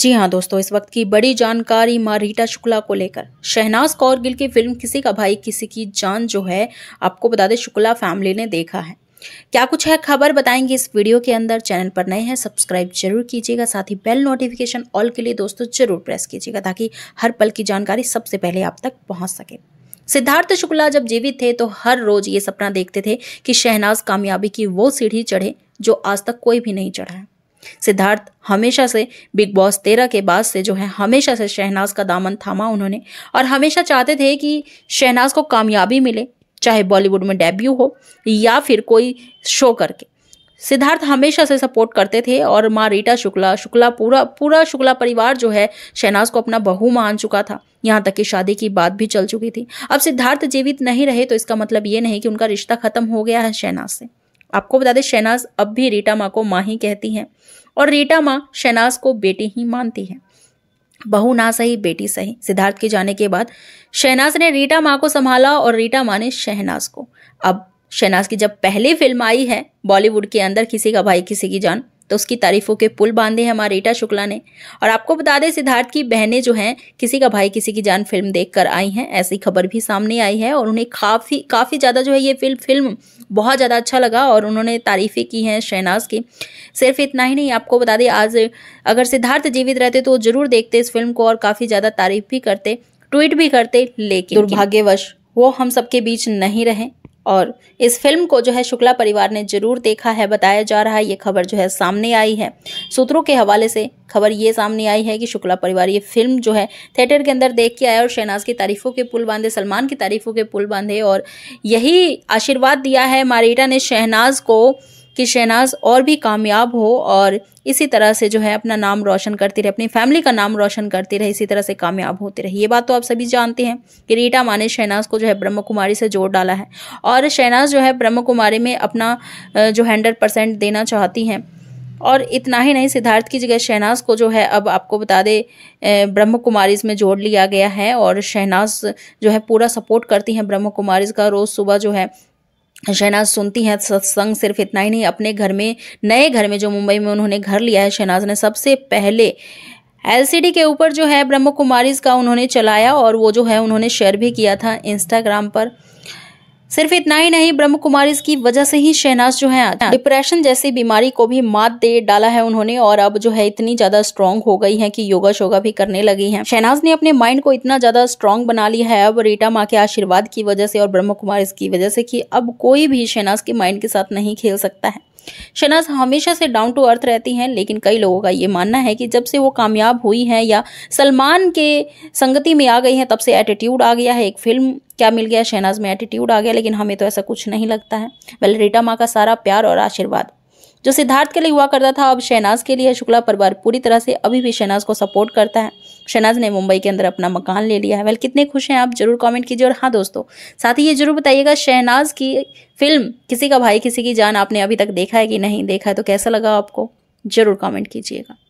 जी हाँ दोस्तों इस वक्त की बड़ी जानकारी माँ रीटा शुक्ला को लेकर शहनाज कौर गिल की फिल्म किसी का भाई किसी की जान जो है आपको बता दें शुक्ला फैमिली ने देखा है क्या कुछ है खबर बताएंगे इस वीडियो के अंदर चैनल पर नए हैं सब्सक्राइब जरूर कीजिएगा साथ ही बेल नोटिफिकेशन ऑल के लिए दोस्तों जरूर प्रेस कीजिएगा ताकि हर पल की जानकारी सबसे पहले आप तक पहुँच सके सिद्धार्थ शुक्ला जब जीवित थे तो हर रोज ये सपना देखते थे कि शहनाज कामयाबी की वो सीढ़ी चढ़े जो आज तक कोई भी नहीं चढ़ा है सिद्धार्थ हमेशा से बिग बॉस तेरह के बाद से जो है हमेशा से शहनाज का दामन थामा उन्होंने और हमेशा चाहते थे कि शहनाज को कामयाबी मिले चाहे बॉलीवुड में डेब्यू हो या फिर कोई शो करके सिद्धार्थ हमेशा से सपोर्ट करते थे और माँ रीटा शुक्ला शुक्ला पूरा पूरा शुक्ला परिवार जो है शहनाज को अपना बहू मान चुका था यहाँ तक कि शादी की बात भी चल चुकी थी अब सिद्धार्थ जीवित नहीं रहे तो इसका मतलब ये नहीं कि उनका रिश्ता खत्म हो गया है शहनाज से आपको बता दें शहनाज अब भी रीटा माँ को माँ ही कहती हैं और रीटा माँ शहनाज को बेटी ही मानती है बहू ना सही बेटी सही सिद्धार्थ के जाने के बाद शहनाज ने रीटा माँ को संभाला और रीटा माँ ने शहनाज को अब शहनाज की जब पहली फिल्म आई है बॉलीवुड के अंदर किसी का भाई किसी की जान तो उसकी तारीफों के पुल बांधे हैं हमारे रीटा शुक्ला ने और आपको बता दें सिद्धार्थ की बहनें जो हैं किसी का भाई किसी की जान फिल्म देख कर आई हैं ऐसी खबर भी सामने आई है और उन्हें काफ़ी काफ़ी ज़्यादा जो है ये फिल्म फिल्म बहुत ज़्यादा अच्छा लगा और उन्होंने तारीफ़ें की हैं शहनाज की सिर्फ इतना ही नहीं आपको बता दें आज अगर सिद्धार्थ जीवित रहते तो ज़रूर देखते इस फिल्म को और काफ़ी ज़्यादा तारीफ भी करते ट्वीट भी करते लेकिन दुर्भाग्यवश वो हम सबके बीच नहीं रहे और इस फिल्म को जो है शुक्ला परिवार ने जरूर देखा है बताया जा रहा है ये खबर जो है सामने आई है सूत्रों के हवाले से खबर ये सामने आई है कि शुक्ला परिवार ये फिल्म जो है थिएटर के अंदर देख के आया और शहनाज की तारीफ़ों के पुल बांधे सलमान की तारीफ़ों के पुल बांधे और यही आशीर्वाद दिया है मारीटा ने शहनाज को कि शहनाज और भी कामयाब हो और इसी तरह से जो है अपना नाम रोशन करती रहे अपनी फैमिली का नाम रोशन करती रहे इसी तरह से कामयाब होती रहे ये बात तो आप सभी जानते हैं कि रीटा माँ ने शहनाज को जो है ब्रह्म कुमारी से जोड़ डाला है और शहनाज जो है ब्रह्म कुमारी में अपना जो हंड्रेड परसेंट देना चाहती हैं और इतना ही नहीं सिद्धार्थ की जगह शहनाज को जो है अब आपको बता दे ब्रह्म कुमारी में जोड़ लिया गया है और शहनाज जो है पूरा सपोर्ट करती हैं ब्रह्म कुमारी का रोज़ सुबह जो है शहनाज सुनती हैं सत्संग सिर्फ इतना ही नहीं अपने घर में नए घर में जो मुंबई में उन्होंने घर लिया है शहनाज ने सबसे पहले एलसीडी के ऊपर जो है ब्रह्म कुमारीज का उन्होंने चलाया और वो जो है उन्होंने शेयर भी किया था इंस्टाग्राम पर सिर्फ इतना ही नहीं ब्रह्म कुमारी की वजह से ही शहनाज जो है डिप्रेशन जैसी बीमारी को भी मात दे डाला है उन्होंने और अब जो है इतनी ज्यादा स्ट्रांग हो गई है की योगा शोगा भी करने लगी है शहनाज ने अपने माइंड को इतना ज्यादा स्ट्रांग बना लिया है अब रीटा माँ के आशीर्वाद की वजह से और ब्रह्म कुमारी की वजह से की अब कोई भी शहनाज के माइंड के साथ नहीं खेल सकता है शनाज हमेशा से डाउन टू अर्थ रहती हैं लेकिन कई लोगों का ये मानना है कि जब से वो कामयाब हुई हैं या सलमान के संगति में आ गई हैं तब से एटीट्यूड आ गया है एक फिल्म क्या मिल गया शहनाज में एटीट्यूड आ गया लेकिन हमें तो ऐसा कुछ नहीं लगता है रीटा माँ का सारा प्यार और आशीर्वाद जो सिद्धार्थ के लिए हुआ करता था अब शहनाज के लिए शुक्ला परिवार पूरी तरह से अभी भी शहनाज को सपोर्ट करता है शहनाज ने मुंबई के अंदर अपना मकान ले लिया है वेल कितने खुश हैं आप जरूर कमेंट कीजिए और हाँ दोस्तों साथ ही ये जरूर बताइएगा शहनाज की फिल्म किसी का भाई किसी की जान आपने अभी तक देखा है कि नहीं देखा है तो कैसा लगा आपको जरूर कॉमेंट कीजिएगा